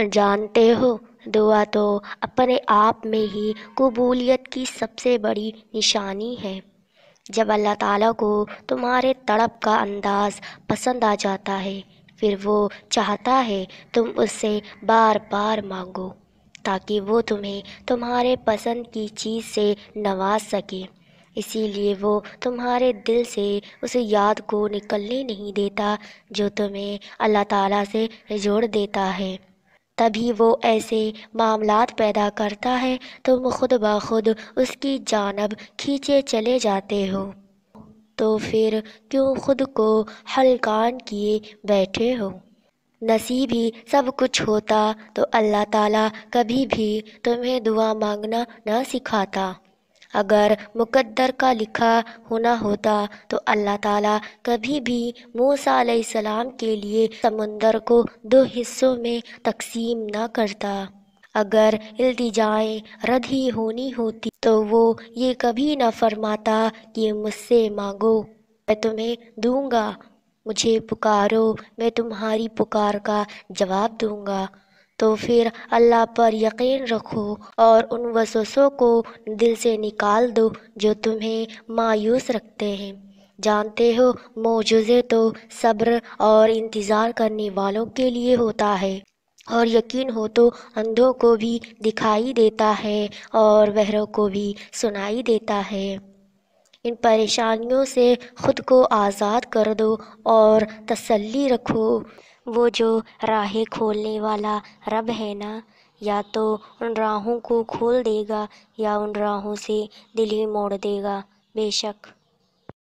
जानते हो दुआ तो अपने आप में ही कबूलियत की सबसे बड़ी निशानी है जब अल्लाह ताला को तुम्हारे तड़प का अंदाज़ पसंद आ जाता है फिर वो चाहता है तुम उससे बार बार मांगो ताकि वो तुम्हें तुम्हारे पसंद की चीज़ से नवाज सके इसीलिए वो तुम्हारे दिल से उस याद को निकलने नहीं देता जो तुम्हें अल्लाह ताला से जोड़ देता है तभी वो ऐसे मामलात पैदा करता है तुम खुद ब खुद उसकी जानब खींचे चले जाते हो तो फिर क्यों खुद को हलकान किए बैठे हो नसीब ही सब कुछ होता तो अल्लाह ताला कभी भी तुम्हें दुआ मांगना ना सिखाता अगर मुकद्दर का लिखा होना होता तो अल्लाह ताला कभी भी मूसा सलाम के लिए समुंदर को दो हिस्सों में तकसीम ना करता अगर इल्तिजाएँ रद्द ही होनी होती तो वो ये कभी ना फरमाता कि मुझसे मांगो मैं तुम्हें दूंगा मुझे पुकारो मैं तुम्हारी पुकार का जवाब दूंगा तो फिर अल्लाह पर यकीन रखो और उन वसूसों को दिल से निकाल दो जो तुम्हें मायूस रखते हैं जानते हो मोजे तो सब्र और इंतज़ार करने वालों के लिए होता है और यकीन हो तो अंधों को भी दिखाई देता है और बहरों को भी सुनाई देता है इन परेशानियों से खुद को आज़ाद कर दो और तसल्ली रखो वो जो राहें खोलने वाला रब है ना या तो उन राहों को खोल देगा या उन राहों से दिल ही मोड़ देगा बेशक